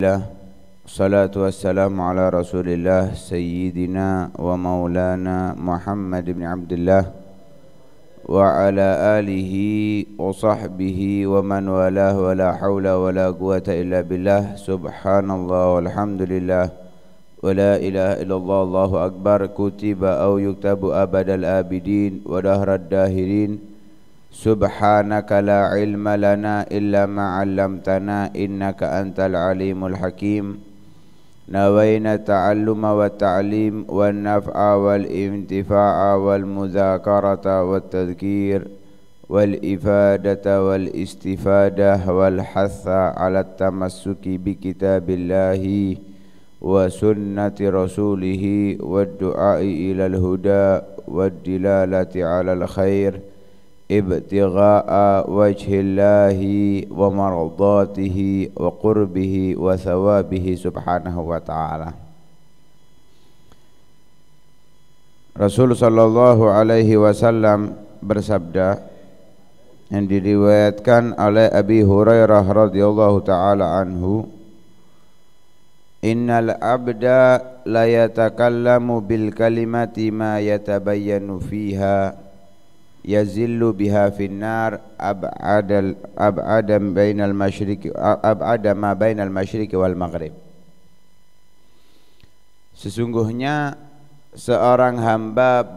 الله صلاة والسلام على رسول الله سيدنا ومولانا محمد بن عبد الله وعلى آله وصحبه ومن والاه ولا حول ولا قوة إلا بالله سبحان الله والحمد لله ولا إله إلا الله الله أكبر كتب أو يكتب أبد الآبدين ودهر الداهرين سبحانك لا علم لنا إلا ما علمتنا إنك أنت العليم الحكيم نوينا التعلم والتعليم والنفع والانتفاع والمذاكرة والتذكير والإفادة والاستفادة والحث على التمسك بكتاب الله وسنة رسوله والدعاء إلى الهدى والدلالة على الخير ابتغاء وجه الله ومرضاته وقربه وثوابه سبحانه وتعالى Rasul sallallahu alaihi wasallam bersabda yang diriwayatkan oleh Abi Hurairah radhiyallahu taala anhu Innal abda la yatakallamu bil kalimati ma yatabayyanu fiha yazillu biha finnar ab'adal ab'adam bainal masyriqi ab'ada ma bainal masyriqi wal maghrib Sesungguhnya seorang hamba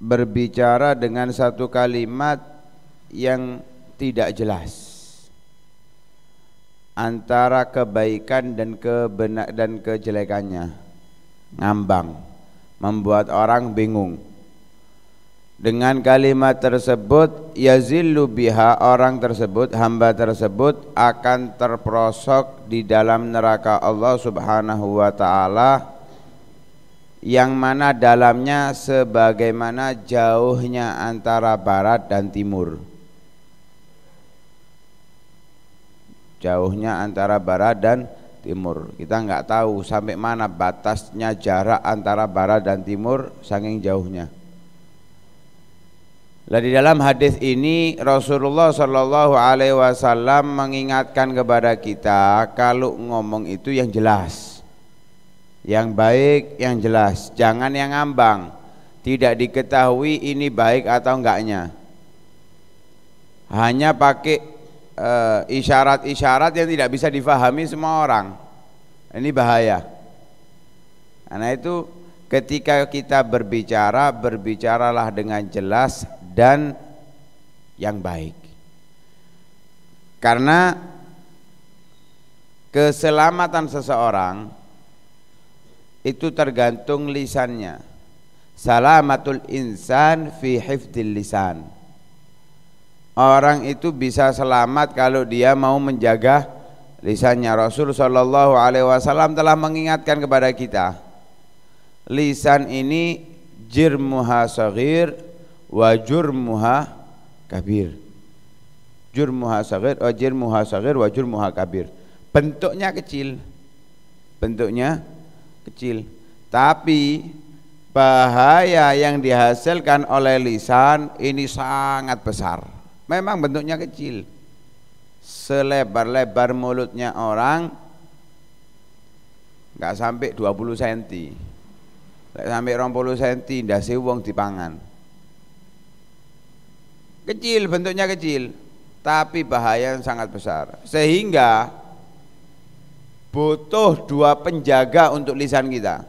berbicara dengan satu kalimat yang tidak jelas antara kebaikan dan kebenak dan kejelekannya ngambang membuat orang bingung. Dengan kalimat tersebut yazillu biha orang tersebut hamba tersebut akan terperosok di dalam neraka Allah Subhanahu wa taala yang mana dalamnya sebagaimana jauhnya antara barat dan timur. Jauhnya antara barat dan timur timur. Kita nggak tahu sampai mana batasnya jarak antara barat dan timur saking jauhnya. Lah di dalam hadis ini Rasulullah Shallallahu Alaihi Wasallam mengingatkan kepada kita kalau ngomong itu yang jelas, yang baik, yang jelas, jangan yang ngambang, tidak diketahui ini baik atau enggaknya. Hanya pakai Eh, isyarat-isyarat yang tidak bisa difahami semua orang. Ini bahaya. Karena itu ketika kita berbicara, berbicaralah dengan jelas dan yang baik. Karena keselamatan seseorang itu tergantung lisannya. Salamatul insan fi hifdil lisan Orang itu bisa selamat kalau dia mau menjaga lisannya. Rasul Shallallahu Alaihi Wasallam telah mengingatkan kepada kita, lisan ini jirmuha sagir wa jurmuha kabir. Jurmuha sagir wa jirmuha sagir wa jurmuha kabir. Bentuknya kecil, bentuknya kecil, tapi bahaya yang dihasilkan oleh lisan ini sangat besar Memang bentuknya kecil. Selebar-lebar mulutnya orang nggak sampai 20 cm. nggak sampai 20 cm ndase di dipangan. Kecil bentuknya kecil, tapi bahaya yang sangat besar. Sehingga butuh dua penjaga untuk lisan kita.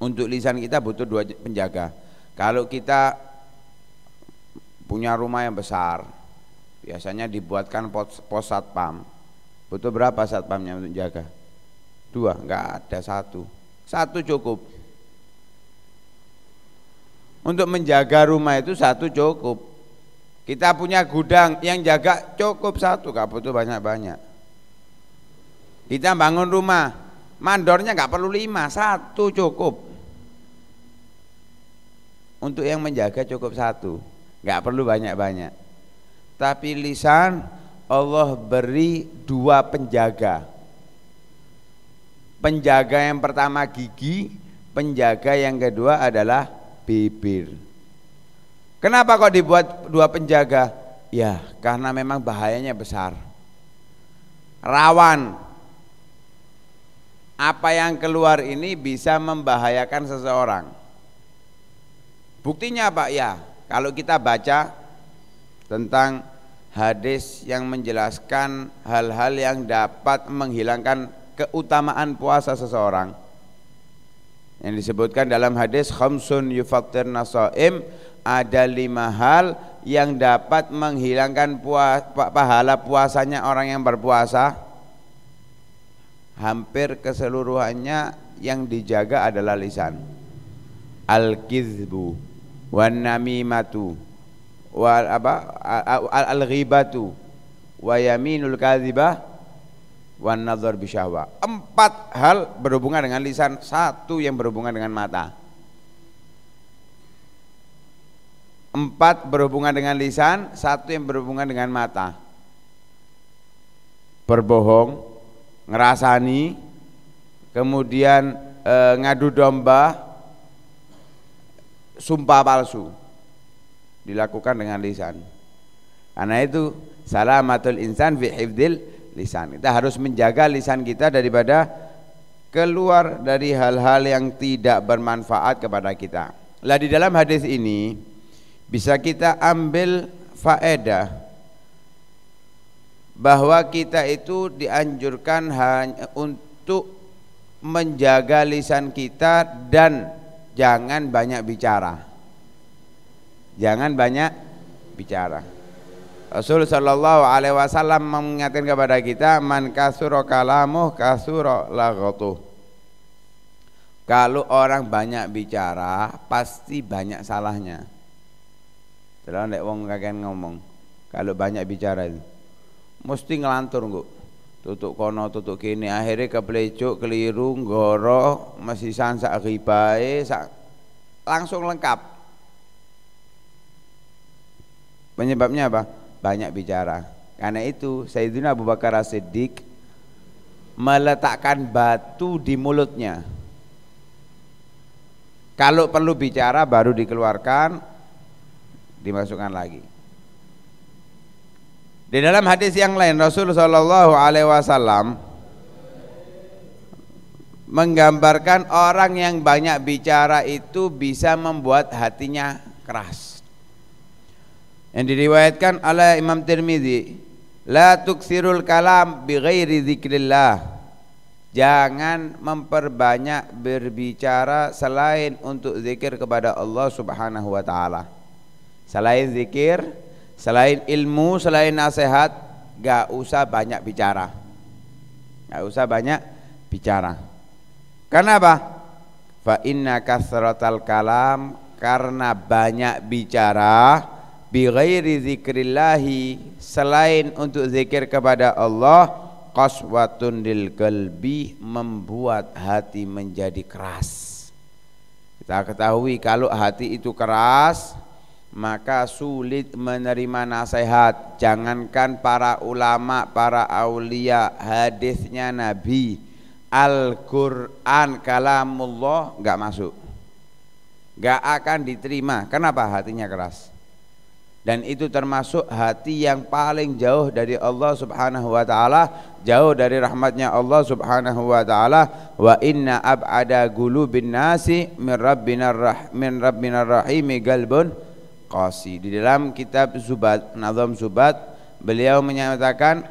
Untuk lisan kita butuh dua penjaga. Kalau kita punya rumah yang besar, biasanya dibuatkan pos, pos satpam. Butuh berapa satpamnya untuk jaga? Dua, enggak ada satu. Satu cukup. Untuk menjaga rumah itu satu cukup. Kita punya gudang yang jaga cukup satu, enggak butuh banyak-banyak. Kita bangun rumah, mandornya enggak perlu lima, satu cukup. Untuk yang menjaga cukup satu nggak perlu banyak-banyak tapi lisan Allah beri dua penjaga penjaga yang pertama gigi penjaga yang kedua adalah bibir kenapa kok dibuat dua penjaga ya karena memang bahayanya besar rawan apa yang keluar ini bisa membahayakan seseorang. Buktinya apa? Ya, kalau kita baca tentang hadis yang menjelaskan hal-hal yang dapat menghilangkan keutamaan puasa seseorang yang disebutkan dalam hadis khamsun yufattirna nasaim ada lima hal yang dapat menghilangkan puasa, pahala puasanya orang yang berpuasa hampir keseluruhannya yang dijaga adalah lisan al-kizbu wan namimatu wal apa al al ghibatu wa yaminul kadzibah wan nazar bisyahwa. Empat hal berhubungan dengan lisan, satu yang berhubungan dengan mata. Empat berhubungan dengan lisan, satu yang berhubungan dengan mata. Berbohong, ngerasani, kemudian e, ngadu domba, sumpah palsu dilakukan dengan lisan karena itu salamatul insan fi hifdil lisan kita harus menjaga lisan kita daripada keluar dari hal-hal yang tidak bermanfaat kepada kita lah di dalam hadis ini bisa kita ambil faedah bahwa kita itu dianjurkan hanya untuk menjaga lisan kita dan jangan banyak bicara. Jangan banyak bicara. Rasul sallallahu alaihi wasallam mengingatkan kepada kita man kasuro kalamu kasuro lagotuh. Kalau orang banyak bicara pasti banyak salahnya. Terus nek wong kakean ngomong, kalau banyak bicara itu mesti ngelantur, Nguk tutuk kono tutuk kini akhirnya keplecuk keliru goro masih sansa ribae sak langsung lengkap penyebabnya apa banyak bicara karena itu Sayyidina Abu Bakar As-Siddiq meletakkan batu di mulutnya kalau perlu bicara baru dikeluarkan dimasukkan lagi di dalam hadis yang lain Rasul Shallallahu Alaihi Wasallam menggambarkan orang yang banyak bicara itu bisa membuat hatinya keras. Yang diriwayatkan oleh Imam Tirmidzi, la tuksirul kalam bi ghairi Jangan memperbanyak berbicara selain untuk zikir kepada Allah Subhanahu wa taala. Selain zikir, Selain ilmu, selain nasihat, gak usah banyak bicara. Gak usah banyak bicara. Karena apa? Fa inna kasratal kalam karena banyak bicara bi ghairi zikrillahi selain untuk zikir kepada Allah qaswatun lil qalbi membuat hati menjadi keras. Kita ketahui kalau hati itu keras, maka sulit menerima nasihat jangankan para ulama para aulia hadisnya nabi Al-Qur'an kalamullah nggak masuk nggak akan diterima kenapa hatinya keras dan itu termasuk hati yang paling jauh dari Allah Subhanahu wa taala, jauh dari rahmatnya Allah Subhanahu wa taala. Wa inna ab'ada gulubin nasi min rabbinar rah min rabbinar rahimi qalbun Qasi. Di dalam kitab Zubat, Nazam Zubat, beliau menyatakan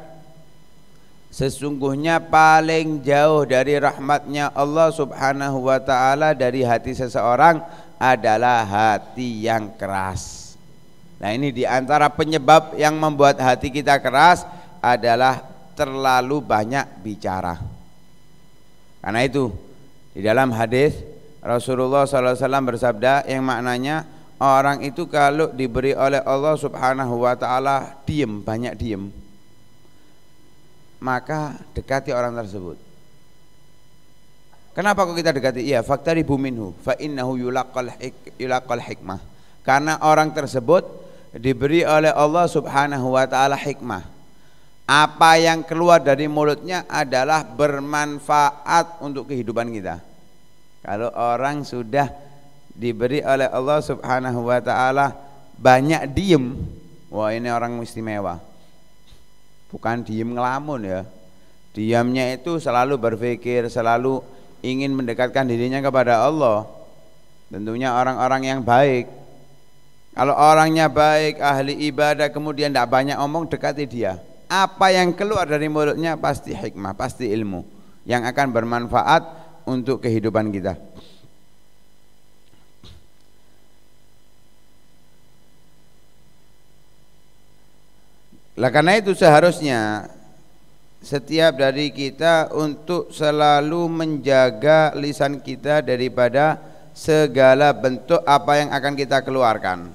sesungguhnya paling jauh dari rahmatnya Allah Subhanahu wa taala dari hati seseorang adalah hati yang keras. Nah, ini di antara penyebab yang membuat hati kita keras adalah terlalu banyak bicara. Karena itu di dalam hadis Rasulullah SAW bersabda yang maknanya Orang itu kalau diberi oleh Allah Subhanahu wa taala diem, banyak diem, Maka dekati orang tersebut. Kenapa kok kita dekati? Iya, faktari buminhu fa innahu hikmah. Karena orang tersebut diberi oleh Allah Subhanahu wa taala hikmah. Apa yang keluar dari mulutnya adalah bermanfaat untuk kehidupan kita. Kalau orang sudah diberi oleh Allah Subhanahu wa taala banyak diem. Wah, ini orang istimewa. Bukan diem ngelamun ya. Diamnya itu selalu berpikir, selalu ingin mendekatkan dirinya kepada Allah. Tentunya orang-orang yang baik. Kalau orangnya baik, ahli ibadah, kemudian tidak banyak omong, dekati dia. Apa yang keluar dari mulutnya pasti hikmah, pasti ilmu yang akan bermanfaat untuk kehidupan kita. Lah karena itu seharusnya setiap dari kita untuk selalu menjaga lisan kita daripada segala bentuk apa yang akan kita keluarkan.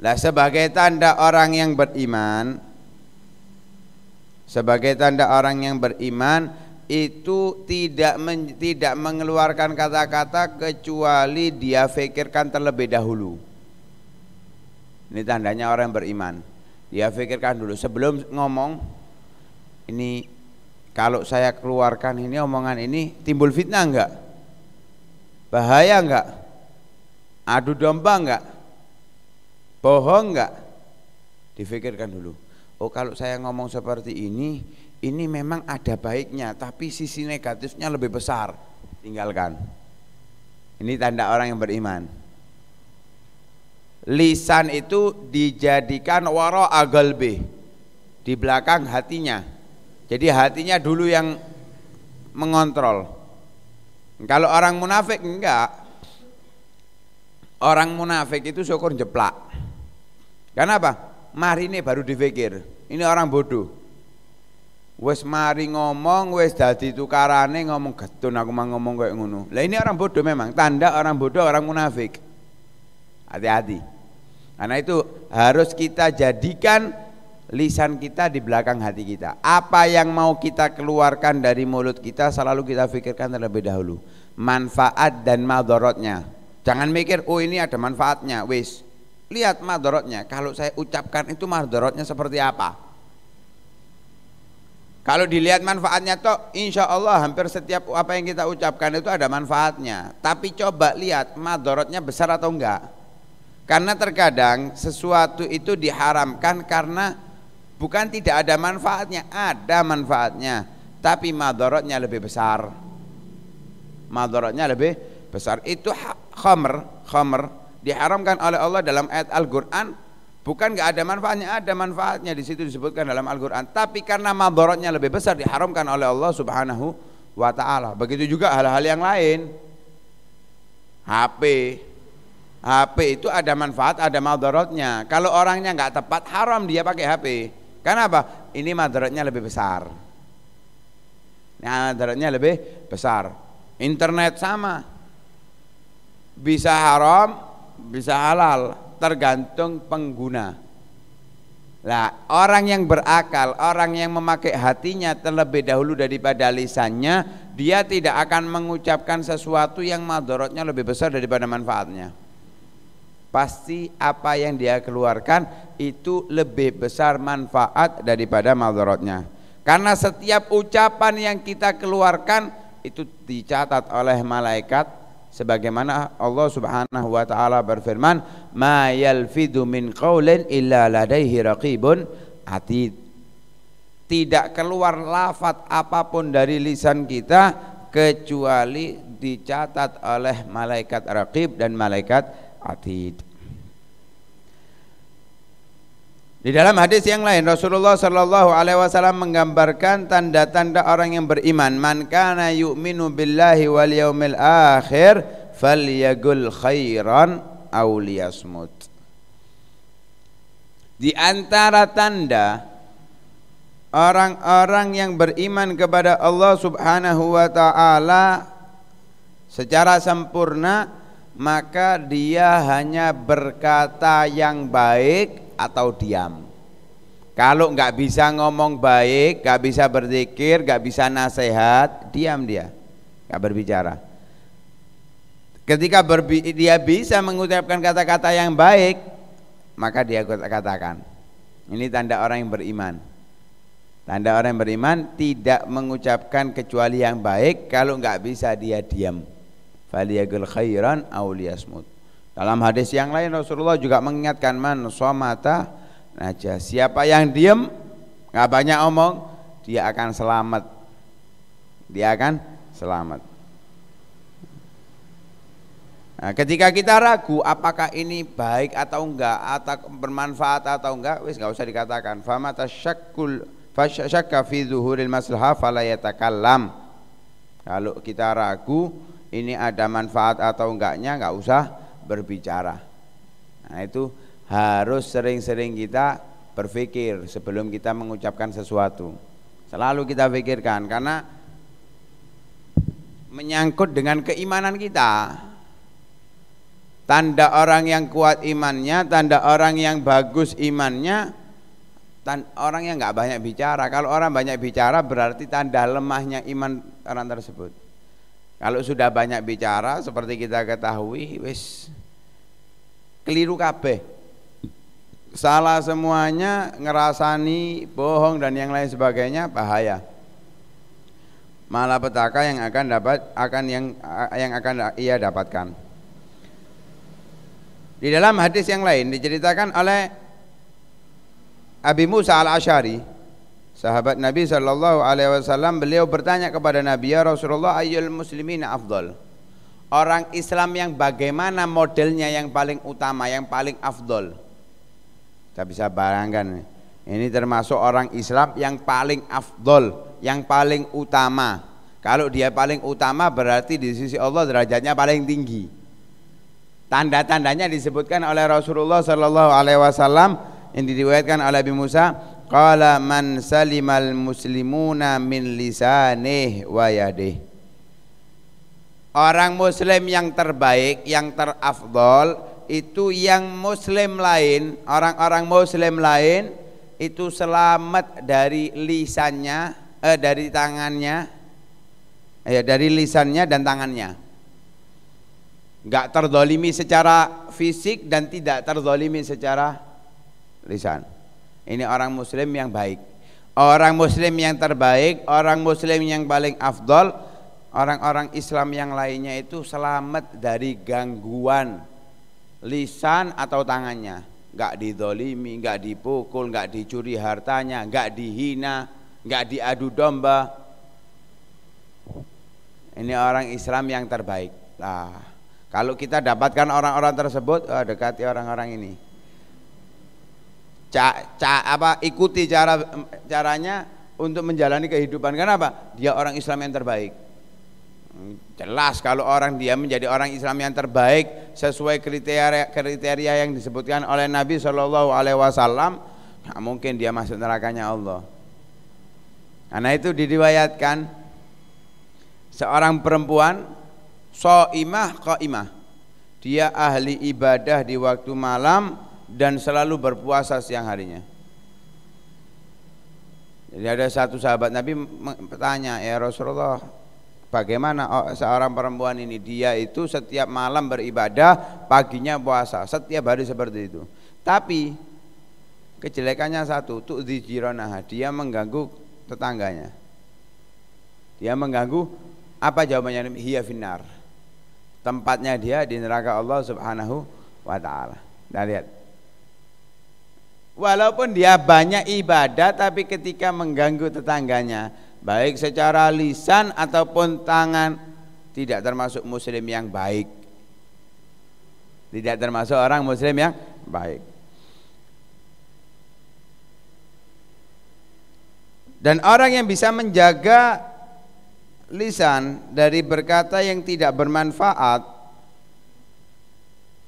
Lah sebagai tanda orang yang beriman sebagai tanda orang yang beriman itu tidak men, tidak mengeluarkan kata-kata kecuali dia pikirkan terlebih dahulu. Ini tandanya orang yang beriman. Dia ya, pikirkan dulu sebelum ngomong ini kalau saya keluarkan ini omongan ini timbul fitnah enggak? Bahaya enggak? Adu domba enggak? Bohong enggak? dipikirkan dulu. Oh kalau saya ngomong seperti ini, ini memang ada baiknya, tapi sisi negatifnya lebih besar. Tinggalkan. Ini tanda orang yang beriman lisan itu dijadikan waro agalbi di belakang hatinya jadi hatinya dulu yang mengontrol kalau orang munafik enggak orang munafik itu syukur jeplak karena apa? mari ini baru difikir ini orang bodoh wes mari ngomong wes dadi tukarane ngomong getun aku mau ngomong kayak ngono lah ini orang bodoh memang tanda orang bodoh orang munafik hati-hati karena itu harus kita jadikan lisan kita di belakang hati kita. Apa yang mau kita keluarkan dari mulut kita selalu kita pikirkan terlebih dahulu. Manfaat dan madorotnya. Jangan mikir, oh ini ada manfaatnya, wis. Lihat madorotnya, kalau saya ucapkan itu madorotnya seperti apa. Kalau dilihat manfaatnya toh, insya Allah hampir setiap apa yang kita ucapkan itu ada manfaatnya. Tapi coba lihat madorotnya besar atau enggak. Karena terkadang sesuatu itu diharamkan karena bukan tidak ada manfaatnya, ada manfaatnya, tapi madorotnya lebih besar. Madorotnya lebih besar. Itu khomer khomer diharamkan oleh Allah dalam ayat Al-Qur'an bukan nggak ada manfaatnya, ada manfaatnya di situ disebutkan dalam Al-Qur'an, tapi karena madorotnya lebih besar diharamkan oleh Allah Subhanahu wa taala. Begitu juga hal-hal yang lain. HP HP itu ada manfaat, ada madorotnya. Kalau orangnya nggak tepat, haram dia pakai HP. Karena apa? Ini madorotnya lebih besar. Nah, madorotnya lebih besar. Internet sama. Bisa haram, bisa halal, tergantung pengguna. Lah, orang yang berakal, orang yang memakai hatinya terlebih dahulu daripada lisannya, dia tidak akan mengucapkan sesuatu yang madorotnya lebih besar daripada manfaatnya pasti apa yang dia keluarkan itu lebih besar manfaat daripada madorotnya Karena setiap ucapan yang kita keluarkan itu dicatat oleh malaikat sebagaimana Allah Subhanahu wa taala berfirman, "Ma yalfidu min qawlin illa ladaihi raqibun atid." Tidak keluar lafaz apapun dari lisan kita kecuali dicatat oleh malaikat raqib dan malaikat atid. Di dalam hadis yang lain Rasulullah Shallallahu alaihi wasallam menggambarkan tanda-tanda orang yang beriman. Man kana yu'minu billahi wal yaumil akhir yagul khairan aw Di antara tanda orang-orang yang beriman kepada Allah Subhanahu wa taala secara sempurna maka dia hanya berkata yang baik atau diam. Kalau nggak bisa ngomong baik, nggak bisa berzikir, nggak bisa nasihat, diam dia, nggak berbicara. Ketika berbi dia bisa mengucapkan kata-kata yang baik, maka dia katakan. Ini tanda orang yang beriman. Tanda orang yang beriman tidak mengucapkan kecuali yang baik, kalau nggak bisa dia diam faliyagul khairan awliyasmud Dalam hadis yang lain Rasulullah juga mengingatkan man somata najah. Siapa yang diem, nggak banyak omong, dia akan selamat. Dia akan selamat. Nah, ketika kita ragu apakah ini baik atau enggak atau bermanfaat atau enggak, wis enggak usah dikatakan. famata tasyakkul fasyakka fi zuhuril maslahah fala yatakallam. Kalau kita ragu ini ada manfaat atau enggaknya enggak usah berbicara nah itu harus sering-sering kita berpikir sebelum kita mengucapkan sesuatu selalu kita pikirkan karena menyangkut dengan keimanan kita tanda orang yang kuat imannya tanda orang yang bagus imannya tan orang yang nggak banyak bicara. Kalau orang banyak bicara berarti tanda lemahnya iman orang tersebut. Kalau sudah banyak bicara seperti kita ketahui wis keliru kabeh. Salah semuanya ngerasani bohong dan yang lain sebagainya bahaya. malah petaka yang akan dapat akan yang yang akan ia dapatkan. Di dalam hadis yang lain diceritakan oleh Abi Musa al-Ashari sahabat Nabi sallallahu alaihi wasallam beliau bertanya kepada Nabi ya Rasulullah ayyul muslimin afdal orang Islam yang bagaimana modelnya yang paling utama yang paling afdal kita bisa bayangkan ini termasuk orang Islam yang paling afdol yang paling utama kalau dia paling utama berarti di sisi Allah derajatnya paling tinggi tanda-tandanya disebutkan oleh Rasulullah sallallahu alaihi wasallam yang diriwayatkan oleh Abi Musa Qala man salimal muslimuna min lisanih wa yadih. Orang muslim yang terbaik, yang terafdol itu yang muslim lain, orang-orang muslim lain itu selamat dari lisannya, eh, dari tangannya, eh, dari lisannya dan tangannya. Gak terdolimi secara fisik dan tidak terdolimi secara lisan. Ini orang muslim yang baik. Orang muslim yang terbaik, orang muslim yang paling afdol, orang-orang Islam yang lainnya itu selamat dari gangguan lisan atau tangannya. Gak didolimi, gak dipukul, gak dicuri hartanya, gak dihina, gak diadu domba. Ini orang Islam yang terbaik. Nah, kalau kita dapatkan orang-orang tersebut, oh, dekati orang-orang ini ca, ca, apa ikuti cara caranya untuk menjalani kehidupan. Kenapa? Dia orang Islam yang terbaik. Jelas kalau orang dia menjadi orang Islam yang terbaik sesuai kriteria kriteria yang disebutkan oleh Nabi Shallallahu Alaihi Wasallam, nah mungkin dia masuk nerakanya Allah. Karena itu diriwayatkan seorang perempuan so imah ko imah dia ahli ibadah di waktu malam, dan selalu berpuasa siang harinya. Jadi ada satu sahabat Nabi bertanya, "Ya Rasulullah, bagaimana oh, seorang perempuan ini dia itu setiap malam beribadah, paginya puasa, setiap hari seperti itu." Tapi kejelekannya satu, tuh dijironah dia mengganggu tetangganya. Dia mengganggu apa jawabannya? Hia finar. Tempatnya dia di neraka Allah Subhanahu wa taala. Nah, lihat. Walaupun dia banyak ibadah tapi ketika mengganggu tetangganya baik secara lisan ataupun tangan tidak termasuk muslim yang baik. Tidak termasuk orang muslim yang baik. Dan orang yang bisa menjaga lisan dari berkata yang tidak bermanfaat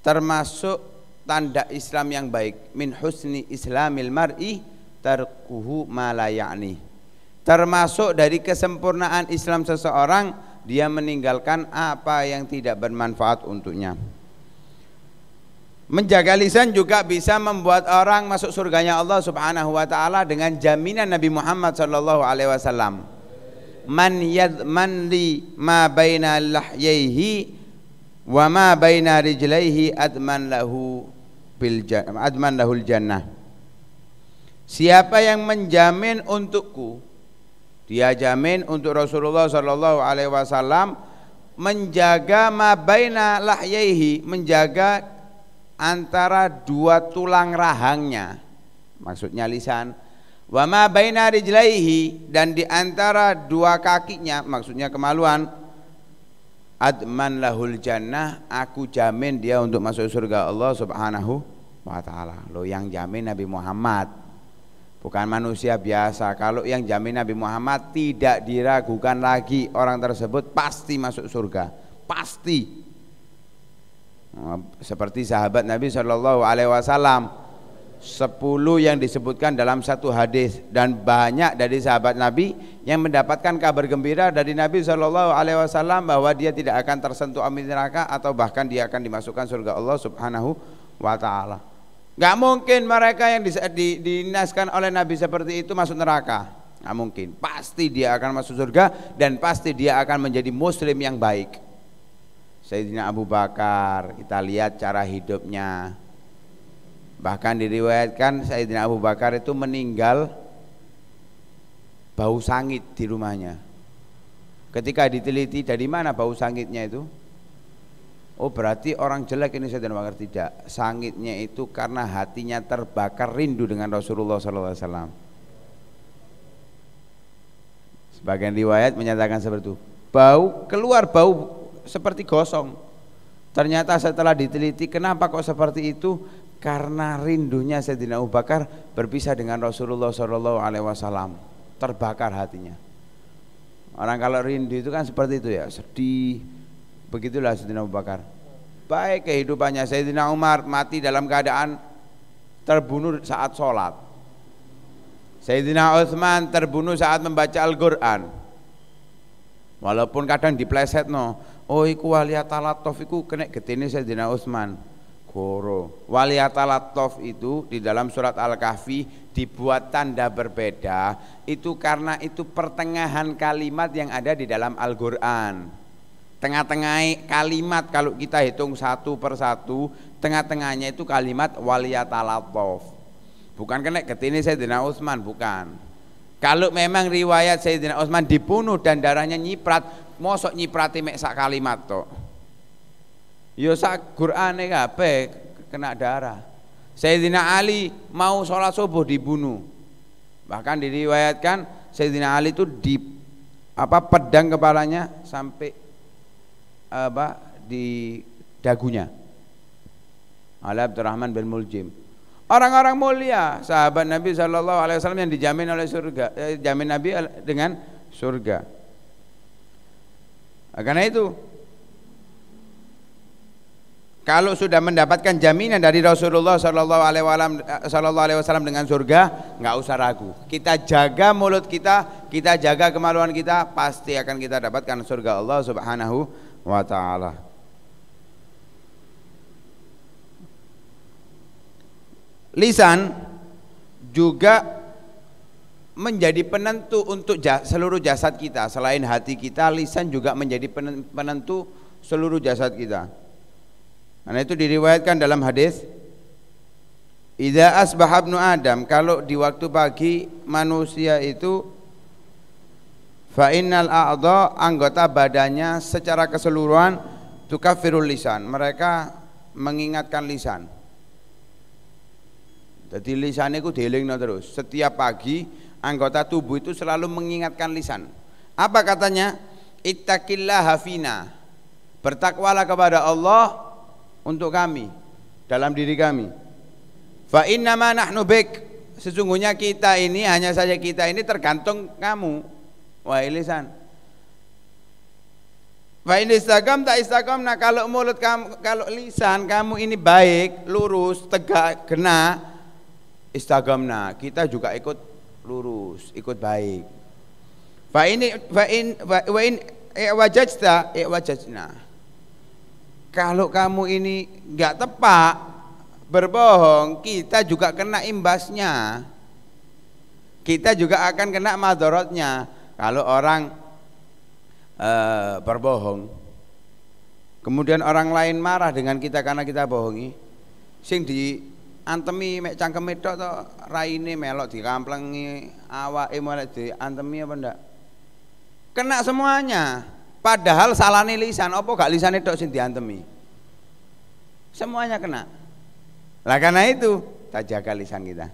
termasuk tanda Islam yang baik min husni islamil mar'i tarkuhu ma la ya'ni termasuk dari kesempurnaan Islam seseorang dia meninggalkan apa yang tidak bermanfaat untuknya menjaga lisan juga bisa membuat orang masuk surganya Allah Subhanahu wa taala dengan jaminan Nabi Muhammad sallallahu alaihi wasallam man yadman li ma baina lahyaihi wa ma baina rijlaihi adman lahu fil jannah adman lahul jannah siapa yang menjamin untukku dia jamin untuk Rasulullah sallallahu alaihi wasallam menjaga baina lahyaihi menjaga antara dua tulang rahangnya maksudnya lisan wa ma baina rijlaihi dan di antara dua kakinya maksudnya kemaluan adman lahul jannah aku jamin dia untuk masuk surga Allah subhanahu wa taala. Lo yang jamin Nabi Muhammad bukan manusia biasa. Kalau yang jamin Nabi Muhammad tidak diragukan lagi orang tersebut pasti masuk surga. Pasti. Seperti sahabat Nabi Shallallahu alaihi wasallam 10 yang disebutkan dalam satu hadis dan banyak dari sahabat Nabi yang mendapatkan kabar gembira dari Nabi Shallallahu Alaihi Wasallam bahwa dia tidak akan tersentuh api neraka atau bahkan dia akan dimasukkan surga Allah Subhanahu Wa Taala. Gak mungkin mereka yang dinaskan oleh Nabi seperti itu masuk neraka. Gak mungkin. Pasti dia akan masuk surga dan pasti dia akan menjadi muslim yang baik. Sayyidina Abu Bakar, kita lihat cara hidupnya. Bahkan diriwayatkan Sayyidina Abu Bakar itu meninggal bau sangit di rumahnya. Ketika diteliti dari mana bau sangitnya itu? Oh berarti orang jelek ini Sayyidina Bakar tidak. Sangitnya itu karena hatinya terbakar rindu dengan Rasulullah SAW. Sebagian riwayat menyatakan seperti itu. Bau keluar bau seperti gosong. Ternyata setelah diteliti kenapa kok seperti itu? Karena rindunya Sayyidina Abu Bakar berpisah dengan Rasulullah SAW. terbakar hatinya. Orang kalau rindu itu kan seperti itu ya, sedih, Begitulah Sayyidina Abu Bakar. Baik kehidupannya Sayyidina Umar mati dalam keadaan terbunuh saat sholat. Sayyidina Utsman terbunuh saat membaca Al-Qur'an. Walaupun kadang dipleset no, oh iku waliyatalatov iku kena getini Sayyidina Utsman. alat Waliyatalatov itu di dalam surat Al-Kahfi dibuat tanda berbeda itu karena itu pertengahan kalimat yang ada di dalam Al-Qur'an. Tengah-tengah kalimat kalau kita hitung satu per satu tengah-tengahnya itu kalimat waliyatalatof Bukan kena ketini Sayyidina Utsman, bukan. Kalau memang riwayat Sayyidina Utsman dibunuh dan darahnya nyiprat, mosok nyiprati mek sak kalimat to. Yo ya sak Qur'ane kabeh kena darah. Sayyidina Ali mau sholat subuh dibunuh. Bahkan diriwayatkan Sayyidina Ali itu di apa pedang kepalanya sampai apa di dagunya Ali Abdurrahman bin Muljim orang-orang mulia sahabat Nabi Shallallahu Alaihi Wasallam yang dijamin oleh surga eh, jamin Nabi dengan surga nah, karena itu kalau sudah mendapatkan jaminan dari Rasulullah Shallallahu eh, Alaihi Wasallam dengan surga, nggak usah ragu. Kita jaga mulut kita, kita jaga kemaluan kita, pasti akan kita dapatkan surga Allah Subhanahu wa taala lisan juga menjadi penentu untuk seluruh jasad kita selain hati kita lisan juga menjadi penentu seluruh jasad kita karena itu diriwayatkan dalam hadis Ida asbahabnu Adam kalau di waktu pagi manusia itu Fa innal a'dha anggota badannya secara keseluruhan tukafirul lisan. Mereka mengingatkan lisan. Jadi lisan itu dielingno terus. Setiap pagi anggota tubuh itu selalu mengingatkan lisan. Apa katanya? Ittaqillah hafina. Bertakwalah kepada Allah untuk kami, dalam diri kami. Fa innama nahnu bik. Sesungguhnya kita ini hanya saja kita ini tergantung kamu Wa lisan. Wa ini istakam tak istakam nah kalau mulut kamu kalau lisan kamu ini baik, lurus, tegak, kena istagamna. Kita juga ikut lurus, ikut baik. Wa ini wa in wa eh, in wajajta eh, wajajna. Kalau kamu ini nggak tepat berbohong, kita juga kena imbasnya. Kita juga akan kena madorotnya kalau orang e, berbohong, kemudian orang lain marah dengan kita karena kita bohongi, sing di antemi mek cangkeme tok to raine melok dikamplengi awake melok di antemi apa ndak? Kena semuanya. Padahal salah lisan, apa gak lisannya tok sing diantemi? Semuanya kena. Lah karena itu, tak jaga lisan kita.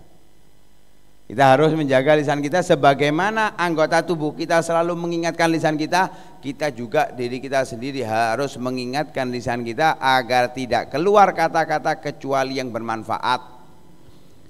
Kita harus menjaga lisan kita sebagaimana anggota tubuh kita selalu mengingatkan lisan kita, kita juga diri kita sendiri harus mengingatkan lisan kita agar tidak keluar kata-kata kecuali yang bermanfaat.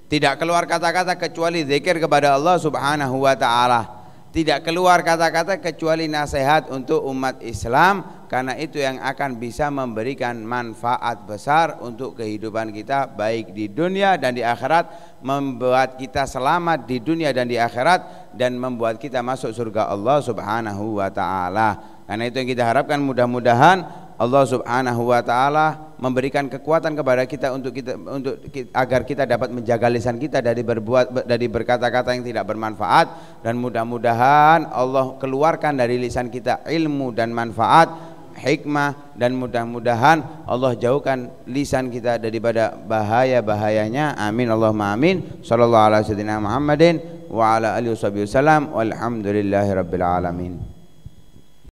Tidak keluar kata-kata kecuali zikir kepada Allah Subhanahu wa taala tidak keluar kata-kata kecuali nasihat untuk umat Islam karena itu yang akan bisa memberikan manfaat besar untuk kehidupan kita baik di dunia dan di akhirat membuat kita selamat di dunia dan di akhirat dan membuat kita masuk surga Allah Subhanahu wa taala. Karena itu yang kita harapkan mudah-mudahan Allah Subhanahu wa taala memberikan kekuatan kepada kita untuk kita untuk agar kita dapat menjaga lisan kita dari berbuat dari berkata-kata yang tidak bermanfaat dan mudah-mudahan Allah keluarkan dari lisan kita ilmu dan manfaat hikmah dan mudah-mudahan Allah jauhkan lisan kita daripada bahaya-bahayanya amin Allahumma amin sallallahu alaihi wasallam Muhammadin wa ala alihi wasallam walhamdulillahi rabbil alamin